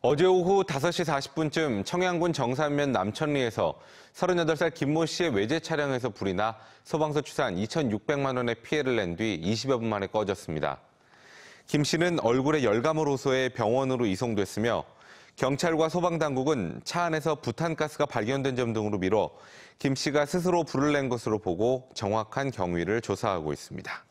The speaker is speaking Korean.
어제 오후 5시 40분쯤 청양군 정산면 남천리에서 38살 김모 씨의 외제 차량에서 불이 나 소방서 추산 2,600만 원의 피해를 낸 뒤 20여 분 만에 꺼졌습니다. 김 씨는 얼굴에 열감을 호소해 병원으로 이송됐으며 경찰과 소방당국은 차 안에서 부탄가스가 발견된 점 등으로 미뤄 김 씨가 스스로 불을 낸 것으로 보고 정확한 경위를 조사하고 있습니다.